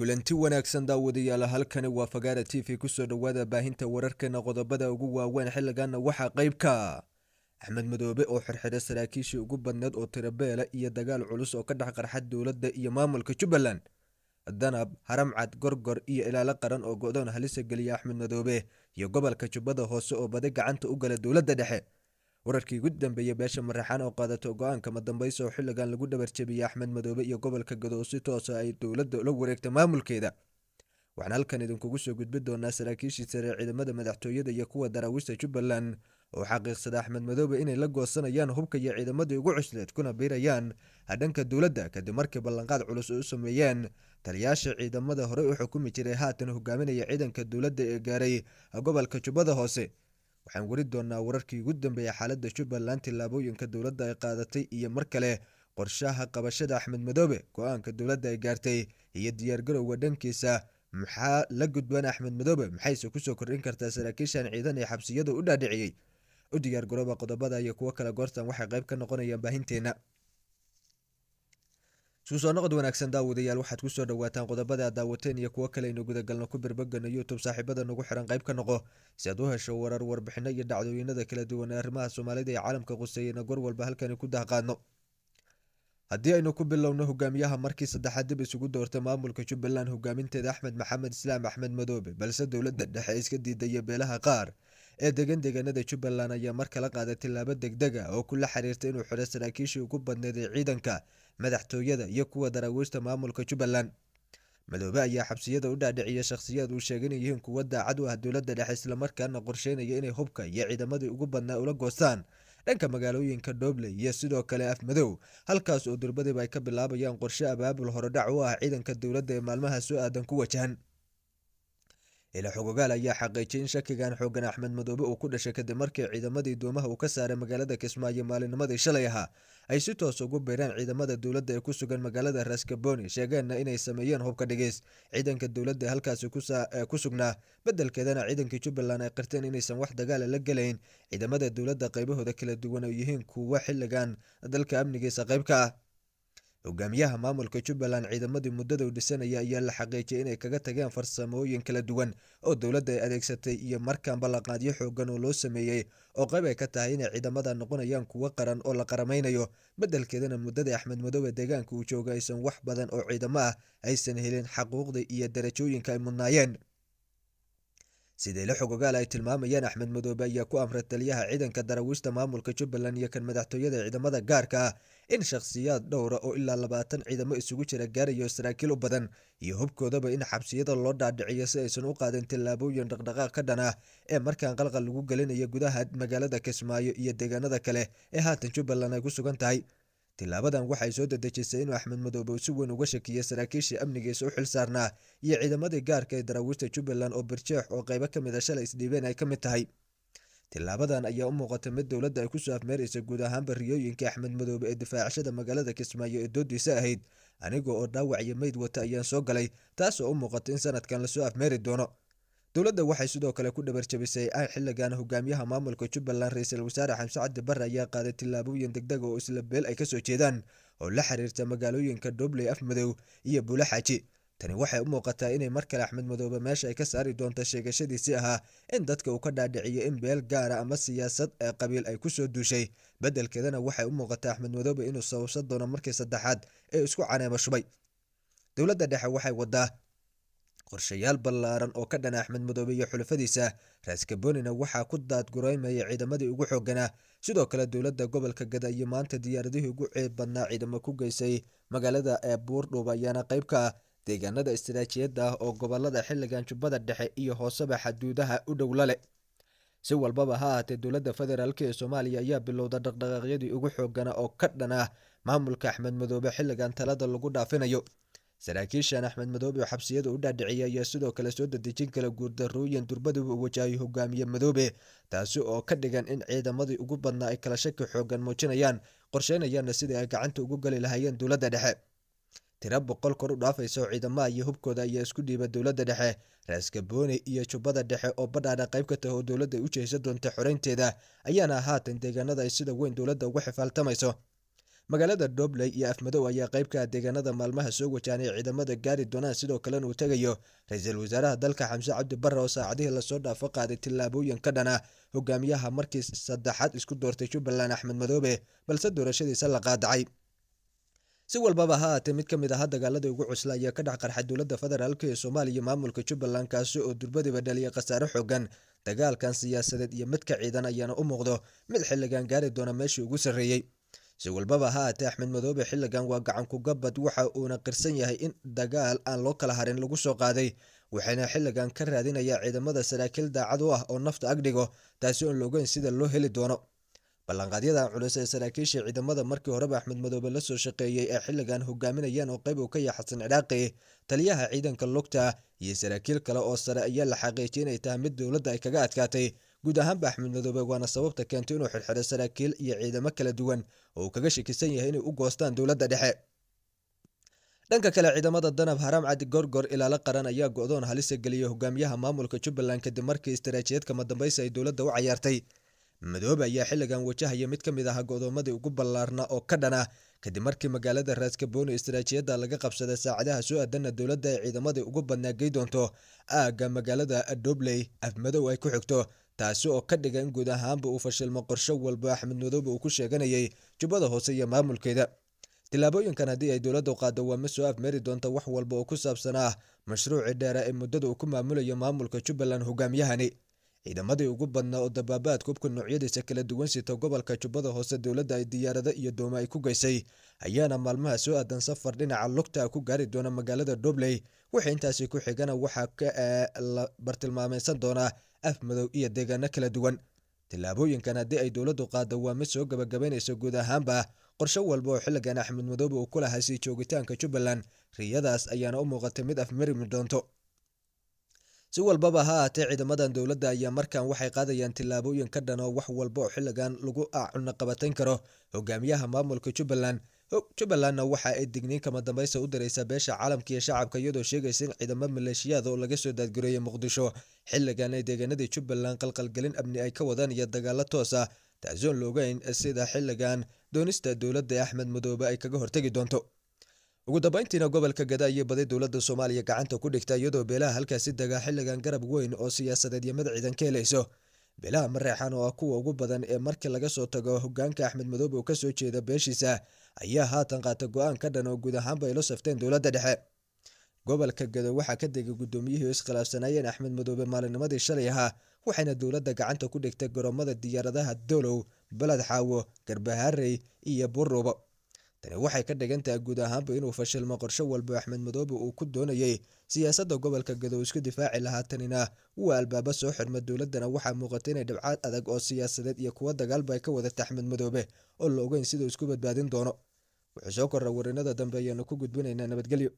kulanti wanaagsan daawadayaal halkani waa fagaara t v kusoo dhowaada baahinta wararkeena qodobada ugu waaweyn xilligana waxaa qeybka axmed madoobe oo xirxiray saraakiishii ugu badneed oo tirabeela iyo dagaal culus oo ka dhex qarxa dowladda iyo maamulka jubbaland danab haramcad gorgor iyo ilaalo qaran oo go-doon halisa geliya axmed madoobe iyo gobolka jubbada hoose oo badi gacanta u gala dowladda dhexe wararkii ugu dambeeyey beesha maraxaan oo qaadato go aankama madambaysa oo xilligan lagu dhabarjebiyey axmed madoobe iyo gobolka gado si toosa ah ay dowladda ula wareegta maamulkeeda waxaan halkan idinkugu soo gudbi doonaa saraakiishii sare ciidamada madaxtooyada iyo kuwa daraawista jubbaland oo xaqiiqsada axmed madoobe inay la goosanayaan hubka iyo ciidamadii ugu cusleed kuna biirayaan hadhanka dowladda kadib markii ballanqaad culus ay u sameeyeen taliyaasha ciidamada horey u xukumi jiray haatan hogaaminaya ciidanka dowladda ee gaaray gobolka jubbada hoose waxaan weri doonaa wararkii ugu dambeeya xaalada jubbaland tillaabooyinka dowladda ay qaadatay iyo mar kale qorshaha qabashada axmed madoobe go-aanka dowladda ay gaartay iyo diyaargarowga dhankiisa maxaa la gudban axmed madoobe maxayse kusoo kordhin kartaa saraakiishan ciidan ee xabsiyada u dhaadhiciyey u diyaargarooba qodobada iyo kuwo kale goortan waxay qayb ka noqonayaan baahinteenna soo noqod wanaagsan daawadayaal waxaad kusoo dhawaataan qodobada aad daawateen iyo kuwo kale aynu gudagalno ku birbagano youtube saaxiibada nagu xiran qayb ka noqo si aad u hesho warar warbixino iyo dhacdooyinada kala duwan ee arrimaha soomaalida ee caalamka quseeyana gor walba halkani ku dahqaadno haddii aynu ku bilowno hogaamiyaha markii saddexaad dib isugu doortay maamulka jubbaland hogaaminteeda axmed maxamed islaam axmed madoobe balse dowladda dhexe iska diidaya beelaha qaar ee degan deegaanada jubbaland ayaa markala qaaday tilaabo degdeg a ah oo kula xiriirta inuu xidho saraakiishii ugu badneed ee ciidanka madaxtooyada iyo kuwa daraawiista maamulka jubbaland madoobe ayaa xabsiyada u dhaadhiciya shakhsiyaad uu sheegan yihiin kuwa daacad u ah dowladda dhexe islamarkaana qorsheynaya inay hubka iyo ciidamadii ugu badnaa ula goostaan dhanka magaalooyinka dhoble iyo sidoo kale afmadow halkaas oo durbadiiba ay ka bilaabayaan qorshe abaabul horodhac u ah ciidanka dowladda ee maalmaha soo aadan ku wajahan ilaa xogogaal ayaa xaqiijiyay in shakigan xoogan axmed madoobe uu ku dhashay kadib markii ciidamadii doomaha uu ka saaray magaalada kismaayo maalinimadii shalay ahaa ay si toos ugu biireen ciidamada dowladda ee ku sugan magaalada raskaboni sheegeenna inay sameeyeen hubka dhigiis ciidanka dowladda ee halkaasi ku sugnaa beddelkeedana ciidankii jubbaland ay qirteen inaysan wax dagaala la gelayn ciidamada dowladda qaybahooda kala duwan oo yihiin kuwa xilligan dalka amnigiisa qaybka ah hogaamiyaha maamulka jubbaland ciidamadii muddada u dhisanaya ayaa la xaqiijiyay inay kaga tageen farsamooyin kala duwan oo dowladda ay adeegsatay iyo markaan ballanqaadyo xooggan oo loo sameeyey oo qayb ay ka tahay inay ciidamada noqonayaan kuwo qaran oo la qaramaynayo beddelkeedana muddada axmed madoobe deegaanka uu jooga aysan wax badan oo ciidamo ah aysan helin xaquuqda iyo darajooyinka ay mudnaayeen sidayla xogogaal ay tilmaamayeen axmed madoobe ayaa ku amray taliyaha ciidanka darawiista maamulka jubbaland iyo kan madaxtooyada ciidamada gaarka ah in shakhsiyaad dhowra ah oo ilaa labaatan ciidamo isugu jira gaarayo saraakiil u badan iyo hubkoodaba in xabsiyada loo dhaadhiciyo si aysan u qaadin tallaabooyin dhaqdhaqaaq ka dhan ah ee markaan qalqal lagu gelinayo gudaha magaalada kismaayo iyo deegaanada kale ee haatan jubbaland ay ku sugan tahay tilaabadan waxay soo dadejisay inuu axmed madoobe si weyn uga shakiyo saraakiishii amnigiisa u xil saarnaa iyo ciidamadii gaarka ee daraawiishta jubbaland oo birjeex oo qaybo ka mid a ah shalay isdhiibeen ay ka mid tahay tilaabadan ayaa u muuqata mid dowladda ay kusoo afmeeraysa guud ahaanba riyooyinkii axmed madoobe ee difaacashada magaalada kismaayo ee doodiisa ahayd aniga oo dhaawac iyo meyd wata ayaan soo galay taasoo u muuqata in sanadkan lasoo afmeeri doono dowladda waxay sidoo kale ku dhabarjabisay xilligan hogaamiyaha maamulka jubbaland ra iisal wasaare xamsicaddi bare ayaa qaaday tillaabooyin degdeg oo isla beel ay kasoo jeedaan oo la xiriirta magaalooyinka dhobley afmadow iyo buulaxaaji tani waxay u muuqataa inay mar kale axmed madoobe meesha ay ka saari doonto sheegashadiisii ahaa in dadka uu ka dhaadhiciyo in beel gaara ah ama siyaasad ee qabiil ay ku soo duushay beddelkeedana waxay u muuqataa axmed madoobe inuu sababsan doono markii saddexaad ee isku caneema shubay dowladda dhexe waxay wadaa qorshayaal ballaaran oo ka dhan axmed madoobe iyo xulafadiisa ra waxaa ku daadgureymaya ciidamadii ugu xooganaa sidoo kale dowladda gobolka gada iyo maanta diyaaradihii ugu ceeb badnaa ciidamo ku geysay magaalada ee buurdhuub ayaana qayb ka ah deegaanada istaraatiijiyadda ah oo gobolada xilligan jubbada dhexe iyo hooseba xaduudaha u dhow lale si walbaba ha ahaatee dowladda federaalk ee soomaaliya ayaa bilowda dhaqdhaqaaqyadii ugu xoogana oo ka dhan maamulka axmed madoobe xilligan talada lagu dhaafinayo saraakiishan axmed madoobe oo xabsiyada u dhaadhiciya ayaa sidoo kale soo dadejin kala guurdarooyin durbadaba u wajahay hogaamiye madoobe taasi oo ka dhigan in ciidamadii ugu badnaa ay kala shaki xoogan muujinayaan qorsheynayaanna sidai ay gacanta ugu geli lahaayeen dowladda dhexe tiro boqol kor u dhaafaysa oo ciidamaha iyo hubkooda ayaa isku dhiiba dowladda dhexe raaskaboone iyo jubbada dhexe oo badhaadha qayb ka taha oo dowladda ay u jeheysa doonta xoreynteeda ayaana haatan deegaanada ay sida weyn dowladda uga xifaaltamayso magaalada dhobley iyo afmadow ayaa qaybka ah deegaanada maalmaha soo wajaanay ciidamada gaari doonaan sidoo kalena uu tegayo ra-iisul wasaaraha dalka xamse cabdi bare oo saacadihii lasoo dhaafo qaaday tillaabooyin ka dhana hogaamiyaha markii saddexaad isku doortay jubbaland axmed madoobe balse doorashadiisa la qaadacay si walbaba ha aatee mid ka mid aha dagaaladii ugu cusla ayaa ka dhex qarxa dowladda federaalk ee soomaaliya maamulka jubbaland kaasi oo durbadiba dhaliyay khasaare xoogan dagaalkan siyaasadeed iyo midka ciidan ayaana u muuqdo mid xilligan gaari doona meeshii ugu sarreeyey si walbaba ha axmed madoobe xilligan waa gacanku gabbad waxa uuna qirsan yahay in dagaal aan loo kala harin lagu soo qaaday waxaana xilligan ka raadinayaa ciidamada saraakiil daacad u ah oo nafta ag dhigo taasi oon laogeyn sida loo heli doono ballanqaadyada culus ee saraakiisha ciidamada markii horeba axmed madoobe la soo shaqeeyey ee xilligan hogaaminayaan oo qeyb uu ka yaha xasan cidhaaqi taliyaha ciidanka lugta iyo saraakiil kale oo sare ayaa la xaqiijiyay inay tahay mid dowladda ay kaga adkaatay guud ahaanba axmed madoobe waana sababta keentay inuu xirxiday saraakiil iyo ciidamo kala duwan oo uu kaga shakisan yahay inay u goostaan dowladda dhexe dhanka kale ciidamada danab haram cadi gorgor ilaala qaran ayaa go-doon halisa geliyay hogaamiyaha maamulka jubbaland kadib markii istaraatiijiyad kama ay dowladda u cayaartay madoobe ayaa xilligan wajahaya mid ka mid aha go-doomadii ugu ballaarna oo ka dhan kadib markii magaalada raaskabooni istaraatiijiyadda laga qabsaday saacadaha soo adanna dowladda ay ciidamadii ugu badnaa gey doonto aagga magaalada dobley afmadow ay ku xigto taasi oo ka dhiga in guud ahaanba uu fashilmo qorsho walba axmed madoobe uu ku sheeganayay jubbada hoose iyo maamulkeeda tillaabooyinkan haddii ay dowladdu qaado waa ma soo afmari doonta wax walba oo ku saabsan ah mashruucii dheera ee muddada uu ku maamulayo maamulka jubbaland hogaamiyahani ciidamadii ugu badnaa oo dabaabaad kubka noocyadiisa kala duwan sita gobolka jubbada hoose dowladda ay diyaarada iyo doomo ay ku geysay ayaana maalmaha soo aadan safar dhinaca lugta ah ku gaari doona magaalada dobley wixii intaasi ku xigana waxaa ka la bartilmaameysan doonaa afmadow iyo deegaano kala duwan tillaabooyinkan haddii ay dowladdu qaaddo waa mid soo gebagabaynaysa guud ahaanba qorsho walba oo xilligan axmed madoobe uu ku lahaa sii joogitaanka jubbaland riyadaas ayaana u muuqatay mid afmarimi doonto si walbaba ha ahaatee ciidamadan dowladda ayaa markan waxay qaadayaan tillaabooyin ka dhan oo wax walba oo xilligan lagu cunaqabatayn karo hogaamiyaha maamulka jubbaland jubbalandna waxa ay digniin kama dambaysa u diraysaa beesha caalamka iyo shacabka iyadoo sheegaysa in ciidamo maleeshiyaad oo laga soo daadgureeyay muqdisho xilligan ay deegaanadii jubbaland qalqalgelin amni ay ka wadaan iyo dagaalo toos ah tacsoon loogayn sida xilligan doonista dowladda axmed madoobe ay kaga hortegi doonto ugu dambayntiina gobolka gada iyo baday dowladda soomaaliya gacanta ku dhigta iyadoo beelaha halkaasi dega xilligan garab weyn oo siyaasadeed iyo mid ciidan ka helayso beelaha mareexan oo ah kuwa ugu badan ee markii laga soo tago hogaanka axmed madoobe oo kasoo jeeda beeshiisa ayaa haatan qaata go-aan ka dhan oo guud ahaanba ay la safteen dowladda dhexe gobolka gedo waxaa ka degay guddoomiyihii iskhilaafsanaayeen axmed madoobe maalinimadii shalay ahaa waxayna dowladda gacanta ku dhigtay garoomada diyaaradaha dolow balad xaawo garbahaarey iyo buurruubo tani waxay ka dhigan tahay guud ahaanba inuu fashilmo qorsho walba axmed madoobe uu ku doonayay siyaasadda gobolka gadow isku difaaci lahaa tanina waa albaaba soo xirma dowladdana waxaa muuqata inay dhibcaad adag oo siyaasadeed iyo kuwo dagaalba ay ka wadata axmed madoobe oo la ogeyn siduu isku badbaadin doono wuxuu soo korra warinada dambe ayaanu ku gudbinaynaa nabadgelyo